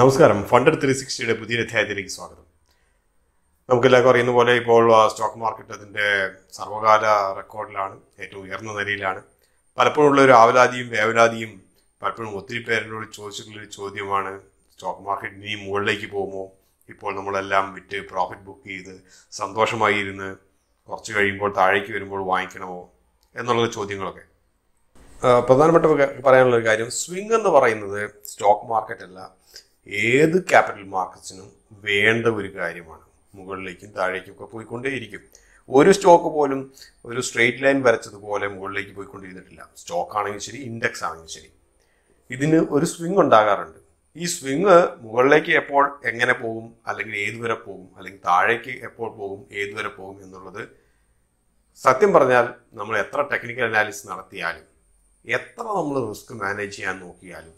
നമസ്കാരം funder three സിക്സ്റ്റിയുടെ പുതിയ അധ്യായത്തിലേക്ക് സ്വാഗതം നമുക്കെല്ലാവർക്കും അറിയുന്ന പോലെ ഇപ്പോൾ സ്റ്റോക്ക് മാർക്കറ്റ് അതിൻ്റെ സർവകാല റെക്കോർഡിലാണ് ഏറ്റവും ഉയർന്ന നിലയിലാണ് ഉള്ള ഒരു ആവലാതിയും വേവലാതിയും പലപ്പോഴും ഒത്തിരി പേരിനോട് ചോദിച്ചിട്ടുള്ളൊരു ചോദ്യമാണ് സ്റ്റോക്ക് മാർക്കറ്റ് ഇനിയും മുകളിലേക്ക് പോകുമോ ഇപ്പോൾ നമ്മളെല്ലാം വിറ്റ് പ്രോഫിറ്റ് ബുക്ക് ചെയ്ത് സന്തോഷമായി ഇരുന്ന് കുറച്ച് കഴിയുമ്പോൾ താഴേക്ക് വരുമ്പോൾ വാങ്ങിക്കണമോ എന്നുള്ള ചോദ്യങ്ങളൊക്കെ പ്രധാനപ്പെട്ട പറയാനുള്ള ഒരു കാര്യം സ്വിംഗ് എന്ന് പറയുന്നത് സ്റ്റോക്ക് മാർക്കറ്റ് അല്ല ഏത് ക്യാപിറ്റൽ മാർക്കറ്റ്സിനും വേണ്ട ഒരു കാര്യമാണ് മുകളിലേക്കും താഴേക്കും ഒക്കെ പോയിക്കൊണ്ടേയിരിക്കും ഒരു സ്റ്റോക്ക് പോലും ഒരു സ്ട്രെയിറ്റ് ലൈൻ വരച്ചതുപോലെ മുകളിലേക്ക് പോയിക്കൊണ്ടിരുന്നിട്ടില്ല സ്റ്റോക്ക് ആണെങ്കിൽ ശരി ഇൻഡെക്സ് ആണെങ്കിൽ ശരി ഇതിന് ഒരു സ്വിങ് ഉണ്ടാകാറുണ്ട് ഈ സ്വിങ് മുകളിലേക്ക് എപ്പോൾ എങ്ങനെ പോകും അല്ലെങ്കിൽ ഏതുവരെ പോകും അല്ലെങ്കിൽ താഴേക്ക് എപ്പോൾ പോകും ഏതുവരെ പോകും എന്നുള്ളത് സത്യം പറഞ്ഞാൽ നമ്മൾ എത്ര ടെക്നിക്കൽ അനാലിസിസ് നടത്തിയാലും എത്ര നമ്മൾ റിസ്ക് മാനേജ് ചെയ്യാൻ നോക്കിയാലും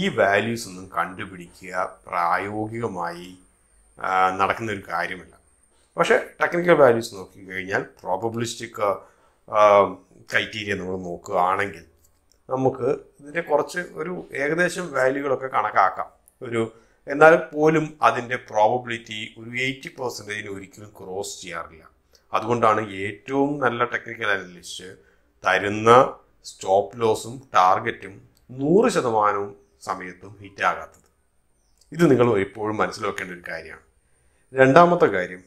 ഈ വാല്യൂസ് ഒന്നും കണ്ടുപിടിക്കുക പ്രായോഗികമായി നടക്കുന്ന ഒരു കാര്യമല്ല പക്ഷേ ടെക്നിക്കൽ വാല്യൂസ് നോക്കി കഴിഞ്ഞാൽ പ്രോബബിലിസ്റ്റിക് ക്രൈറ്റീരിയ നമ്മൾ നോക്കുകയാണെങ്കിൽ നമുക്ക് ഇതിൻ്റെ കുറച്ച് ഒരു ഏകദേശം വാല്യൂകളൊക്കെ കണക്കാക്കാം ഒരു എന്നാൽ പോലും അതിൻ്റെ പ്രോബബിലിറ്റി ഒരു എയ്റ്റി പെർസെൻറ്റേജിന് ഒരിക്കലും ക്രോസ് ചെയ്യാറില്ല അതുകൊണ്ടാണ് ഏറ്റവും നല്ല ടെക്നിക്കൽ അനലിസ്റ്റ് തരുന്ന സ്റ്റോപ്പ് ലോസും ടാർഗറ്റും നൂറ് ശതമാനവും സമയത്തും ആകാത്തത് ഇത് നിങ്ങൾ എപ്പോഴും മനസ്സിൽ വെക്കേണ്ട ഒരു കാര്യമാണ് രണ്ടാമത്തെ കാര്യം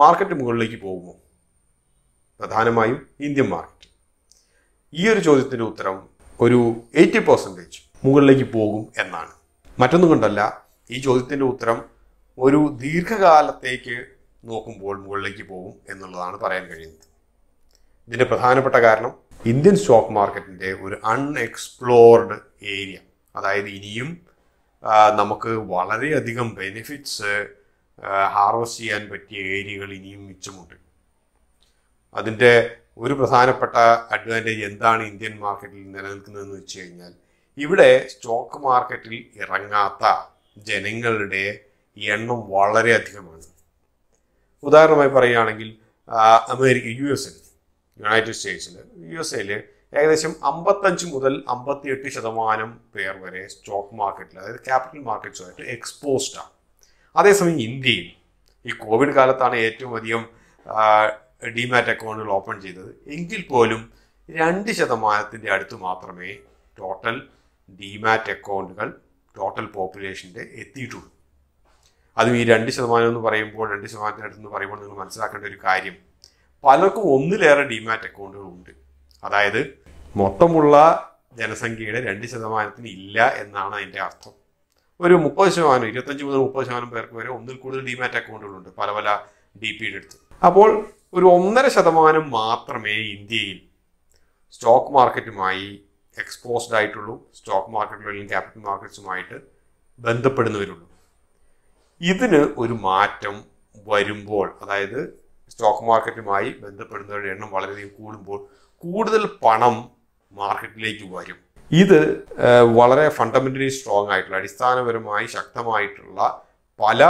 മാർക്കറ്റ് മുകളിലേക്ക് പോകുമോ പ്രധാനമായും ഇന്ത്യൻ മാർക്കറ്റ് ഈ ഒരു ചോദ്യത്തിൻ്റെ ഉത്തരം ഒരു എയ്റ്റി പെർസെൻറ്റേജ് മുകളിലേക്ക് പോകും എന്നാണ് മറ്റൊന്നും കൊണ്ടല്ല ഈ ചോദ്യത്തിൻ്റെ ഉത്തരം ഒരു ദീർഘകാലത്തേക്ക് നോക്കുമ്പോൾ മുകളിലേക്ക് പോകും എന്നുള്ളതാണ് പറയാൻ കഴിയുന്നത് ഇതിൻ്റെ പ്രധാനപ്പെട്ട കാരണം ഇന്ത്യൻ സ്റ്റോക്ക് മാർക്കറ്റിൻ്റെ ഒരു അൺഎക്സ്പ്ലോർഡ് ഏരിയ അതായത് ഇനിയും നമുക്ക് വളരെയധികം ബെനിഫിറ്റ്സ് ഹാർവസ്റ്റ് ചെയ്യാൻ പറ്റിയ ഏരിയകൾ ഇനിയും മിച്ചമുണ്ട് അതിൻ്റെ ഒരു പ്രധാനപ്പെട്ട അഡ്വാൻറ്റേജ് എന്താണ് ഇന്ത്യൻ മാർക്കറ്റിൽ നിലനിൽക്കുന്നതെന്ന് വെച്ച് കഴിഞ്ഞാൽ ഇവിടെ സ്റ്റോക്ക് മാർക്കറ്റിൽ ഇറങ്ങാത്ത ജനങ്ങളുടെ എണ്ണം വളരെയധികമാണ് ഉദാഹരണമായി പറയുകയാണെങ്കിൽ അമേരിക്ക യു എൽ യുണൈറ്റഡ് സ്റ്റേറ്റ്സിൽ യു എസ് എയിൽ ഏകദേശം അമ്പത്തഞ്ച് മുതൽ എട്ട് ശതമാനം പേർ വരെ സ്റ്റോക്ക് മാർക്കറ്റിൽ അതായത് ക്യാപിറ്റൽ മാർക്കറ്റ്സുമായിട്ട് എക്സ്പോസ്ഡ് ആണ് അതേസമയം ഇന്ത്യയിൽ ഈ കോവിഡ് കാലത്താണ് ഏറ്റവും അധികം ഡിമാറ്റ് അക്കൗണ്ടുകൾ ഓപ്പൺ ചെയ്തത് എങ്കിൽ പോലും രണ്ട് ശതമാനത്തിൻ്റെ അടുത്ത് മാത്രമേ ടോട്ടൽ ഡിമാറ്റ് അക്കൗണ്ടുകൾ ടോട്ടൽ പോപ്പുലേഷൻ്റെ എത്തിയിട്ടുള്ളൂ അതും ഈ രണ്ട് ശതമാനം എന്ന് പറയുമ്പോൾ രണ്ട് ശതമാനത്തിനടുത്ത് എന്ന് പറയുമ്പോൾ നിങ്ങൾ മനസ്സിലാക്കേണ്ട ഒരു കാര്യം പലർക്കും ഒന്നിലേറെ ഡിമാറ്റ് അക്കൗണ്ടുകൾ ഉണ്ട് അതായത് മൊത്തമുള്ള ജനസംഖ്യയുടെ രണ്ട് ശതമാനത്തിന് ഇല്ല എന്നാണ് അതിൻ്റെ അർത്ഥം ഒരു മുപ്പത് ശതമാനം ഇരുപത്തഞ്ച് മുതൽ മുപ്പത് ശതമാനം പേർക്ക് വരെ ഒന്നിൽ കൂടുതൽ ഡിമാറ്റ് അക്കൗണ്ടുകളുണ്ട് പല പല ഡി പിയുടെ അടുത്ത് അപ്പോൾ ഒരു ഒന്നര ശതമാനം മാത്രമേ ഇന്ത്യയിൽ സ്റ്റോക്ക് മാർക്കറ്റുമായി എക്സ്പോസ്ഡ് ആയിട്ടുള്ളൂ സ്റ്റോക്ക് മാർക്കറ്റുകളിലും ക്യാപിറ്റൽ മാർക്കറ്റ്സുമായിട്ട് ബന്ധപ്പെടുന്നവരുള്ളൂ ഇതിന് ഒരു മാറ്റം വരുമ്പോൾ അതായത് സ്റ്റോക്ക് മാർക്കറ്റുമായി ബന്ധപ്പെടുന്നവരുടെ എണ്ണം വളരെയധികം കൂടുമ്പോൾ കൂടുതൽ പണം മാർക്കറ്റിലേക്ക് വരും ഇത് വളരെ ഫണ്ടമെന്റലി സ്ട്രോങ് ആയിട്ടുള്ള അടിസ്ഥാനപരമായി ശക്തമായിട്ടുള്ള പല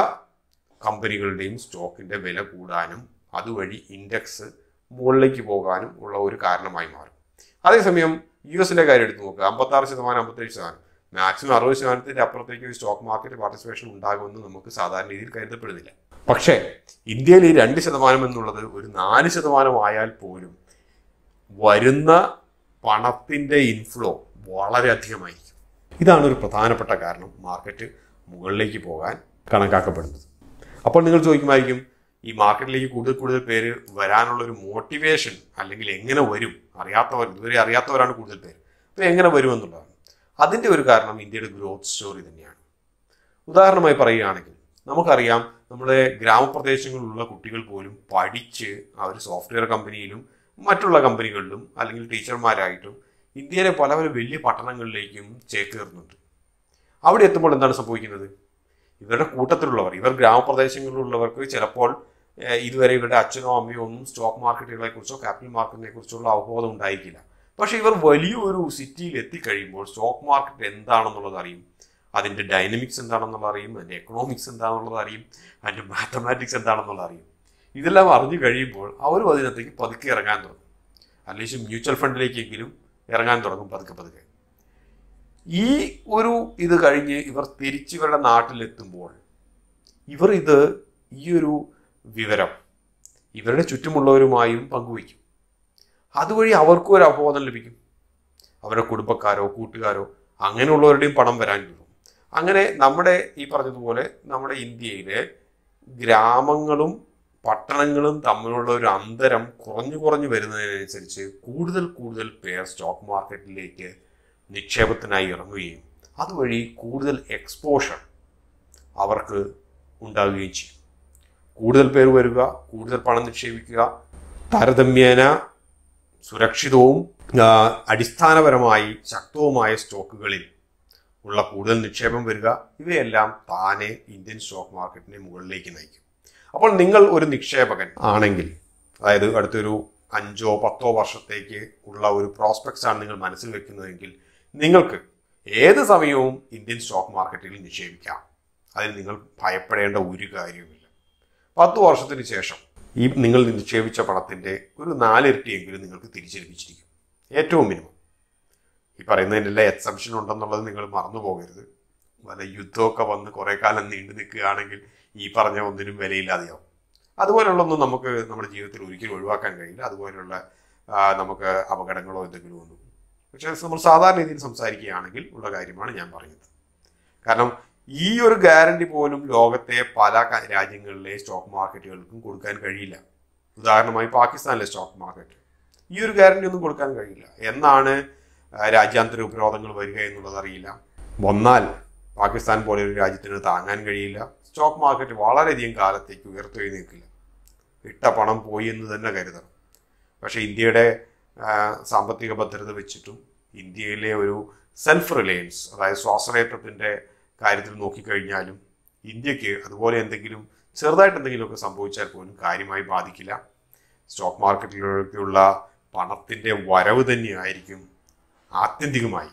കമ്പനികളുടെയും സ്റ്റോക്കിൻ്റെ വില കൂടാനും അതുവഴി ഇൻഡെക്സ് മുകളിലേക്ക് പോകാനും ഉള്ള ഒരു കാരണമായി മാറും അതേസമയം യു എസിൻ്റെ കാര്യം എടുത്ത് നോക്കുക അമ്പത്താറ് ശതമാനം അമ്പത്തേഴ് ശതമാനം മാക്സിമം അറുപത് ശതമാനത്തിൻ്റെ അപ്പുറത്തേക്ക് ഒരു സ്റ്റോക്ക് മാർക്കറ്റ് പാർട്ടിസിപ്പേഷൻ ഉണ്ടാകുമെന്ന് നമുക്ക് സാധാരണ രീതിയിൽ കരുതപ്പെടുന്നില്ല പക്ഷേ ഇന്ത്യയിൽ ഈ രണ്ട് ശതമാനം എന്നുള്ളത് ഒരു നാല് ശതമാനം ആയാൽ പോലും വരുന്ന പണത്തിൻ്റെ ഇൻഫ്ലോ വളരെയധികമായിരിക്കും ഇതാണ് ഒരു പ്രധാനപ്പെട്ട കാരണം മാർക്കറ്റ് മുകളിലേക്ക് പോകാൻ കണക്കാക്കപ്പെടുന്നത് അപ്പോൾ നിങ്ങൾ ചോദിക്കുമായിരിക്കും ഈ മാർക്കറ്റിലേക്ക് കൂടുതൽ കൂടുതൽ പേര് വരാനുള്ള ഒരു മോട്ടിവേഷൻ അല്ലെങ്കിൽ എങ്ങനെ വരും അറിയാത്തവർ ഇതുവരെ അറിയാത്തവരാണ് കൂടുതൽ പേര് അപ്പോൾ എങ്ങനെ വരുമെന്നുള്ളതാണ് അതിൻ്റെ ഒരു കാരണം ഇന്ത്യയുടെ ഗ്രോത്ത് സ്റ്റോറി തന്നെയാണ് ഉദാഹരണമായി പറയുകയാണെങ്കിൽ നമുക്കറിയാം നമ്മുടെ ഗ്രാമപ്രദേശങ്ങളിലുള്ള കുട്ടികൾ പോലും പഠിച്ച് അവർ സോഫ്റ്റ്വെയർ കമ്പനിയിലും മറ്റുള്ള കമ്പനികളിലും അല്ലെങ്കിൽ ടീച്ചർമാരായിട്ടും ഇന്ത്യയിലെ പല പല വലിയ പട്ടണങ്ങളിലേക്കും ചേക്കേറുന്നുണ്ട് അവിടെ എത്തുമ്പോൾ എന്താണ് സംഭവിക്കുന്നത് ഇവരുടെ കൂട്ടത്തിലുള്ളവർ ഇവർ ഗ്രാമപ്രദേശങ്ങളിലുള്ളവർക്ക് ചിലപ്പോൾ ഇതുവരെ ഇവരുടെ അച്ഛനോ അമ്മയോ ഒന്നും സ്റ്റോക്ക് മാർക്കറ്റുകളെ കുറിച്ചോ ക്യാപിറ്റൽ മാർക്കറ്റിനെ കുറിച്ചുള്ള അവബോധം ഉണ്ടായിരിക്കില്ല പക്ഷെ ഇവർ വലിയൊരു സിറ്റിയിൽ എത്തിക്കഴിയുമ്പോൾ സ്റ്റോക്ക് മാർക്കറ്റ് എന്താണെന്നുള്ളത് അറിയും അതിൻ്റെ ഡൈനമിക്സ് എന്താണെന്നുള്ളത് അറിയും അതിൻ്റെ എക്കണോമിക്സ് എന്താണെന്നുള്ളത് അറിയും അതിൻ്റെ മാത്തമാറ്റിക്സ് എന്താണെന്നുള്ളത് അറിയും ഇതെല്ലാം അറിഞ്ഞു കഴിയുമ്പോൾ അവരും അതിനകത്തേക്ക് പതുക്കെ ഇറങ്ങാൻ തുടങ്ങും അല്ലെങ്കിൽ മ്യൂച്വൽ ഫണ്ടിലേക്കെങ്കിലും ഇറങ്ങാൻ തുടങ്ങും പതുക്കെ പതുക്കെ ഈ ഒരു ഇത് കഴിഞ്ഞ് ഇവർ തിരിച്ച് നാട്ടിലെത്തുമ്പോൾ ഇവർ ഇത് ഈ ഒരു വിവരം ഇവരുടെ ചുറ്റുമുള്ളവരുമായും പങ്കുവയ്ക്കും അതുവഴി അവർക്കും ഒരു അവബോധം ലഭിക്കും അവരുടെ കുടുംബക്കാരോ കൂട്ടുകാരോ അങ്ങനെയുള്ളവരുടെയും പണം വരാൻ തുടങ്ങും അങ്ങനെ നമ്മുടെ ഈ പറഞ്ഞതുപോലെ നമ്മുടെ ഇന്ത്യയിലെ ഗ്രാമങ്ങളും പട്ടണങ്ങളും തമ്മിലുള്ള ഒരു അന്തരം കുറഞ്ഞു കുറഞ്ഞു വരുന്നതിനനുസരിച്ച് കൂടുതൽ കൂടുതൽ പേർ സ്റ്റോക്ക് മാർക്കറ്റിലേക്ക് നിക്ഷേപത്തിനായി ഇറങ്ങുകയും അതുവഴി കൂടുതൽ എക്സ്പോഷർ അവർക്ക് ഉണ്ടാവുകയും ചെയ്യും കൂടുതൽ പേർ വരിക കൂടുതൽ പണം നിക്ഷേപിക്കുക താരതമ്യേന സുരക്ഷിതവും അടിസ്ഥാനപരമായി ശക്തവുമായ സ്റ്റോക്കുകളിൽ ഉള്ള കൂടുതൽ നിക്ഷേപം വരിക ഇവയെല്ലാം താനെ ഇന്ത്യൻ സ്റ്റോക്ക് മാർക്കറ്റിനെ മുകളിലേക്ക് നയിക്കും അപ്പോൾ നിങ്ങൾ ഒരു നിക്ഷേപകൻ ആണെങ്കിൽ അതായത് അടുത്തൊരു അഞ്ചോ പത്തോ വർഷത്തേക്ക് ഉള്ള ഒരു പ്രോസ്പെക്ട്സ് ആണ് നിങ്ങൾ മനസ്സിൽ വെക്കുന്നതെങ്കിൽ നിങ്ങൾക്ക് ഏത് സമയവും ഇന്ത്യൻ സ്റ്റോക്ക് മാർക്കറ്റിൽ നിക്ഷേപിക്കാം അതിന് നിങ്ങൾ ഭയപ്പെടേണ്ട ഒരു കാര്യവുമില്ല പത്ത് വർഷത്തിന് ശേഷം ഈ നിങ്ങൾ നിക്ഷേപിച്ച പണത്തിൻ്റെ ഒരു നാലിരട്ടിയെങ്കിലും നിങ്ങൾക്ക് തിരിച്ചു ഏറ്റവും മിനിമം ഈ പറയുന്നതിൻ്റെ എല്ലാ എക്സംഷൻ ഉണ്ടെന്നുള്ളത് നിങ്ങൾ മറന്നു പോകരുത് വല്ല യുദ്ധമൊക്കെ വന്ന് കുറേ കാലം നീണ്ടു നിൽക്കുകയാണെങ്കിൽ ഈ പറഞ്ഞ ഒന്നിനും വിലയില്ലാതെയാവും അതുപോലുള്ളൊന്നും നമുക്ക് നമ്മുടെ ജീവിതത്തിൽ ഒരിക്കലും ഒഴിവാക്കാൻ കഴിയില്ല അതുപോലെയുള്ള നമുക്ക് അപകടങ്ങളോ എന്തെങ്കിലും ഒന്നും പക്ഷേ നമ്മൾ സാധാരണ രീതിയിൽ സംസാരിക്കുകയാണെങ്കിൽ ഉള്ള കാര്യമാണ് ഞാൻ പറഞ്ഞത് കാരണം ഈ ഒരു ഗ്യാരണ്ടി പോലും ലോകത്തെ പല രാജ്യങ്ങളിലെ സ്റ്റോക്ക് മാർക്കറ്റുകൾക്കും കൊടുക്കാൻ കഴിയില്ല ഉദാഹരണമായി പാകിസ്ഥാനിലെ സ്റ്റോക്ക് മാർക്കറ്റ് ഈ ഒരു ഗ്യാരണ്ടി ഒന്നും കൊടുക്കാൻ കഴിയില്ല എന്നാണ് രാജ്യാന്തര ഉപരോധങ്ങൾ വരിക എന്നുള്ളത് അറിയില്ല വന്നാൽ പാകിസ്ഥാൻ പോലെ ഒരു രാജ്യത്തിന് താങ്ങാൻ കഴിയില്ല സ്റ്റോക്ക് മാർക്കറ്റ് വളരെയധികം കാലത്തേക്ക് ഉയർത്തെഴുതി നിൽക്കില്ല ഇട്ട പണം പോയി എന്ന് തന്നെ കരുതണം പക്ഷേ ഇന്ത്യയുടെ സാമ്പത്തിക ഭദ്രത വെച്ചിട്ടും ഇന്ത്യയിലെ ഒരു സെൽഫ് റിലയൻസ് അതായത് സ്വാശ്രയത്വത്തിൻ്റെ കാര്യത്തിൽ നോക്കിക്കഴിഞ്ഞാലും ഇന്ത്യക്ക് അതുപോലെ എന്തെങ്കിലും ചെറുതായിട്ട് എന്തെങ്കിലുമൊക്കെ സംഭവിച്ചാൽ പോലും കാര്യമായി ബാധിക്കില്ല സ്റ്റോക്ക് മാർക്കറ്റിലേക്കുള്ള പണത്തിൻ്റെ വരവ് തന്നെയായിരിക്കും ആത്യന്തികമായി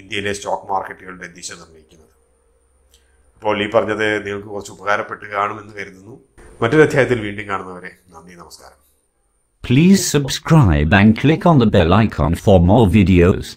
ഇന്ത്യയിലെ സ്റ്റോക്ക് മാർക്കറ്റുകളുടെ ദിശ നിർണ്ണയിക്കുന്നത് അപ്പോൾ ഈ പറഞ്ഞത് നിങ്ങൾക്ക് കുറച്ച് ഉപകാരപ്പെട്ട് കാണുമെന്ന് കരുതുന്നു മറ്റൊരു അധ്യായത്തിൽ വീണ്ടും കാണുന്നവരെ നന്ദി നമസ്കാരം Please subscribe and click on the bell icon for more videos.